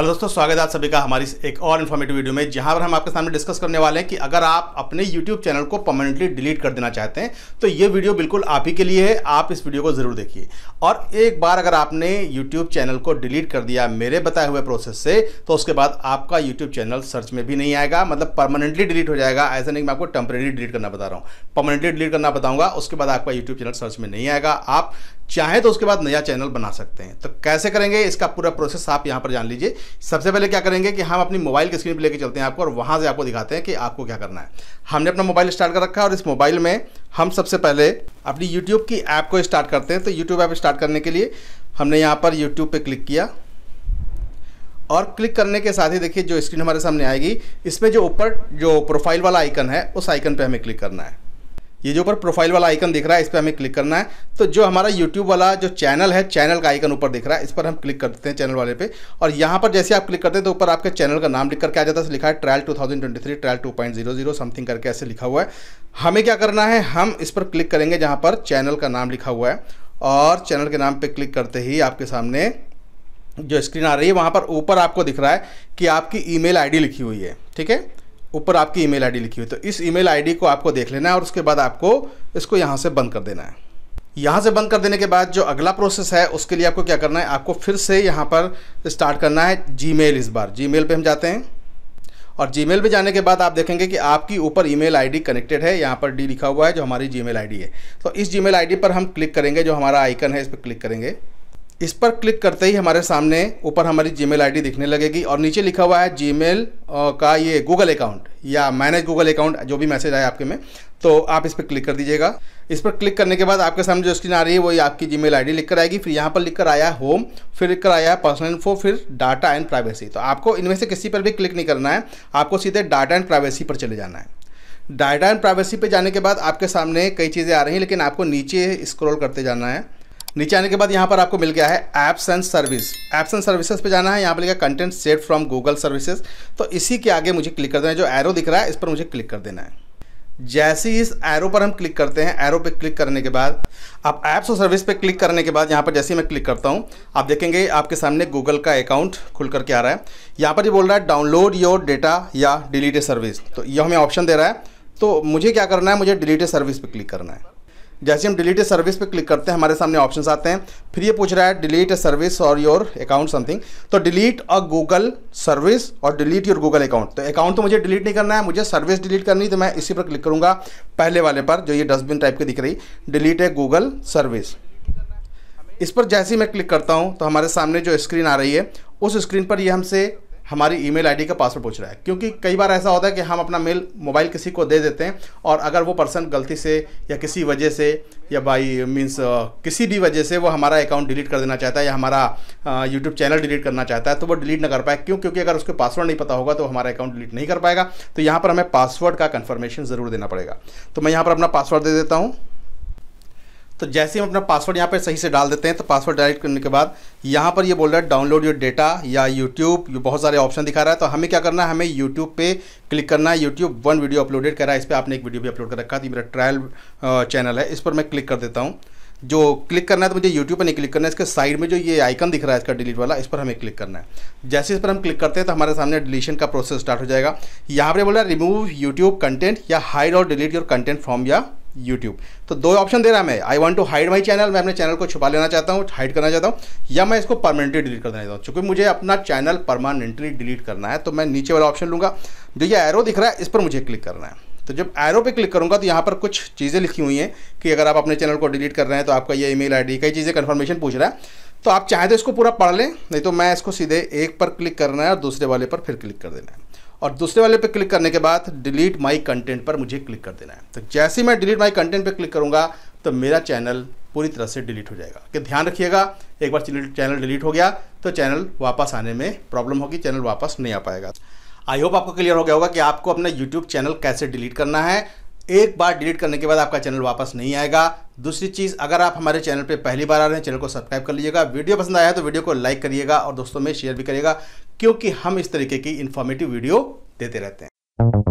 hello दोस्तों स्वागत है आप सभी का हमारी एक और इन्फॉर्मेटिव वीडियो में जहां पर हम आपके सामने डिस्कस करने वाले हैं कि अगर आप अपने यूट्यूब चैनल को परमानेंटली डिलीट कर देना चाहते हैं तो ये वीडियो बिल्कुल आप ही के लिए है आप इस वीडियो को ज़रूर देखिए और एक बार अगर आपने यूट्यूब चैनल को डिलीट कर दिया मेरे बताए हुए प्रोसेस से तो उसके बाद आपका यूट्यूब चैनल सर्च में भी नहीं आएगा मतलब परमानेंटली डिलीट हो जाएगा ऐसा नहीं मैं आपको टेम्परेरी डिलीट करना बता रहा हूँ परमानेंटली डिलीट करना बताऊँगा उसके बाद आपका यूट्यूब चैनल सर्च में नहीं आएगा आप चाहें तो उसके बाद नया चैनल बना सकते हैं तो कैसे करेंगे इसका पूरा प्रोसेस आप यहाँ पर जान लीजिए सबसे पहले क्या करेंगे कि हम अपनी मोबाइल की स्क्रीन पर लेकर चलते हैं आपको और वहाँ से आपको दिखाते हैं कि आपको क्या करना है हमने अपना मोबाइल स्टार्ट कर रखा है और इस मोबाइल में हम सबसे पहले अपनी यूट्यूब की ऐप को स्टार्ट करते हैं तो यूट्यूब ऐप स्टार्ट करने के लिए हमने यहाँ पर यूट्यूब पर क्लिक किया और क्लिक करने के साथ ही देखिए जो स्क्रीन हमारे सामने आएगी इसमें जो ऊपर जो प्रोफाइल वाला आइकन है उस आइकन पर हमें क्लिक करना है ये जो ऊपर प्रोफाइल वाला आइकन दिख रहा है इस पर हमें क्लिक करना है तो जो हमारा यूट्यूब वाला जो चैनल है चैनल का आइकन ऊपर दिख रहा है इस पर हम क्लिक करते हैं चैनल वाले पे और यहाँ पर जैसे आप क्लिक करते हैं तो ऊपर आपके चैनल का नाम लिख करके आ जाता है लिखा है trial two thousand twenty three trial two point zero something करके ऐसे लिखा हुआ है हमें क्या करना है हम इस पर क्लिक करेंगे जहाँ पर चैनल का नाम लिखा हुआ है और चैनल के नाम पर क्लिक करते ही आपके सामने जो स्क्रीन आ रही है वहाँ पर ऊपर आपको दिख रहा है कि आपकी ई मेल लिखी हुई है ठीक है ऊपर आपकी ईमेल आईडी लिखी हुई तो इस ईमेल आईडी को आपको देख लेना है और उसके बाद आपको इसको यहाँ से बंद कर देना है यहाँ से बंद कर देने के बाद जो अगला प्रोसेस है उसके लिए आपको क्या करना है आपको फिर से यहाँ पर स्टार्ट करना है जी इस बार जी मेल हम जाते हैं और जी मेल जाने के बाद आप देखेंगे कि आपकी ऊपर ई मेल कनेक्टेड है यहाँ पर डी लिखा हुआ है जो हमारी जी मेल है तो इस जी मेल पर हम क्लिक करेंगे जो हमारा आइकन है इस पर क्लिक करेंगे इस पर क्लिक करते ही हमारे सामने ऊपर हमारी जीमेल आईडी दिखने लगेगी और नीचे लिखा हुआ है जीमेल का ये गूगल अकाउंट या मैनेज गूगल अकाउंट जो भी मैसेज आए आपके में तो आप इस पर क्लिक कर दीजिएगा इस पर क्लिक करने के बाद आपके सामने जो स्क्रीन आ रही है वही आपकी जी मेल आई लिख कर आएगी फिर यहाँ पर लिख कर आया होम फिर लिख कर आया है पर्सनल इन्फो फिर डाटा एंड प्राइवेसी तो आपको इनमें से किसी पर भी क्लिक नहीं करना है आपको सीधे डाटा एंड प्राइवेसी पर चले जाना है डाटा एंड प्राइवेसी पे जाने के बाद आपके सामने कई चीज़ें आ रही हैं लेकिन आपको नीचे स्क्रॉल करते जाना है नीचे आने के बाद यहाँ पर आपको मिल गया है apps and service apps and services पे जाना है यहाँ पर लिखा content set from Google services तो इसी के आगे मुझे क्लिक कर देना है जो एरो दिख रहा है इस पर मुझे क्लिक कर देना है जैसे ही इस एरो पर हम क्लिक करते हैं एरो पे क्लिक करने के बाद आप ऐप्स और सर्विस पे क्लिक करने के बाद यहाँ पर जैसे ही मैं क्लिक करता हूँ आप देखेंगे आपके सामने गूगल का अकाउंट खुल करके आ रहा है यहाँ पर ये बोल रहा है डाउनलोड योर डेटा या डिलीटे सर्विस तो ये हमें ऑप्शन दे रहा है तो मुझे क्या करना है मुझे डिलीटे सर्विस पर क्लिक करना है जैसे हम डिलीट सर्विस पे क्लिक करते हैं हमारे सामने ऑप्शंस आते हैं फिर ये पूछ रहा है डिलीट सर्विस तो और योर अकाउंट समथिंग तो डिलीट अ गूगल सर्विस और डिलीट योर गूगल अकाउंट तो अकाउंट तो मुझे डिलीट नहीं करना है मुझे सर्विस डिलीट करनी तो मैं इसी पर क्लिक करूँगा पहले वाले पर जो ये डस्टबिन टाइप की दिख रही डिलीट ए गूगल सर्विस इस पर जैसे ही मैं क्लिक करता हूँ तो हमारे सामने जो स्क्रीन आ रही है उस स्क्रीन पर ये हमसे हमारी ईमेल आईडी का पासवर्ड पूछ रहा है क्योंकि कई बार ऐसा होता है कि हम अपना मेल मोबाइल किसी को दे देते हैं और अगर वो पर्सन गलती से या किसी वजह से या बाई मीन्स किसी भी वजह से वो हमारा अकाउंट डिलीट कर देना चाहता है या हमारा यूट्यूब चैनल डिलीट करना चाहता है तो वो डिलीट ना कर पाए क्यों क्योंकि अगर उसको पासवर्ड नहीं पता होगा तो हमारा अकाउंट डिलीट नहीं कर पाएगा तो यहाँ पर हमें पासवर्ड का कन्फर्मेशन ज़रूर देना पड़ेगा तो मैं यहाँ पर अपना पासवर्ड दे देता हूँ तो जैसे हम अपना पासवर्ड यहाँ पर सही से डाल देते हैं तो पासवर्ड डायरेक्ट करने के बाद यहाँ पर ये यह बोल रहा है डाउनलोड योर डेटा या यूट्यूब ये बहुत सारे ऑप्शन दिखा रहा है तो हमें क्या करना है हमें यूट्यूब पे क्लिक करना है यूट्यूब वन वीडियो अपलोडेड कर रहा है इस पर आपने एक वीडियो भी अपलोड कर रखा था मेरा ट्रायल चैनल है इस पर मैं क्लिक कर देता हूँ जो क्लिक करना है तो मुझे यूट्यूब पर नहीं क्लिक करना है इसके साइड में जो ये आइकन दिख रहा है इसका डिलीट वाला इस पर हमें क्लिक करना है जैसे इस पर हम क्लिक करते हैं तो हमारे सामने डिलीशन का प्रोसेस स्टार्ट हो जाएगा यहाँ पर बोला रिमूव यूट्यूब कंटेंट या हाइड और डिलीट योर कंटेंट फ्रॉम या यूट्यूब तो दो ऑप्शन दे रहा है मैं I want to hide my channel मैं अपने चैनल को छुपा लेना चाहता हूँ हाइड करना चाहता हूँ या मैं इसको परमानेंटली डिलीट कर देना चाहता हूँ चूँकि मुझे अपना चैनल परमानेंटली डिलीट करना है तो मैं नीचे वाला ऑप्शन लूँगा जो ये एरो दिख रहा है इस पर मुझे क्लिक करना है तो जब एरो पे क्लिक करूँगा तो यहाँ पर कुछ चीज़ें लिखी हुई हैं कि अगर आप अपने चैनल को डिलीट कर रहे हैं तो आपका ये ईमेल आईडी कई चीज़ें कन्फर्मेशन पूछ रहा है तो आप चाहे तो इसको पूरा पढ़ लें नहीं तो मैं इसको सीधे एक पर क्लिक करना है और दूसरे वाले पर फिर क्लिक कर देना है और दूसरे वाले पे क्लिक करने के बाद डिलीट माय कंटेंट पर मुझे क्लिक कर देना है तो जैसे ही मैं डिलीट माय कंटेंट पर क्लिक करूँगा तो मेरा चैनल पूरी तरह से डिलीट हो जाएगा कि ध्यान रखिएगा एक बार चैनल डिलीट हो गया तो चैनल वापस आने में प्रॉब्लम होगी चैनल वापस नहीं आ पाएगा आई होप आपको क्लियर हो गया होगा कि आपको अपना यूट्यूब चैनल कैसे डिलीट करना है एक बार डिलीट करने के बाद आपका चैनल वापस नहीं आएगा दूसरी चीज़ अगर आप हमारे चैनल पर पहली बार आ रहे हैं चैनल को सब्सक्राइब कर लीजिएगा वीडियो पसंद आया तो वीडियो को लाइक करिएगा और दोस्तों में शेयर भी करिएगा क्योंकि हम इस तरीके की इन्फॉर्मेटिव वीडियो देते रहते हैं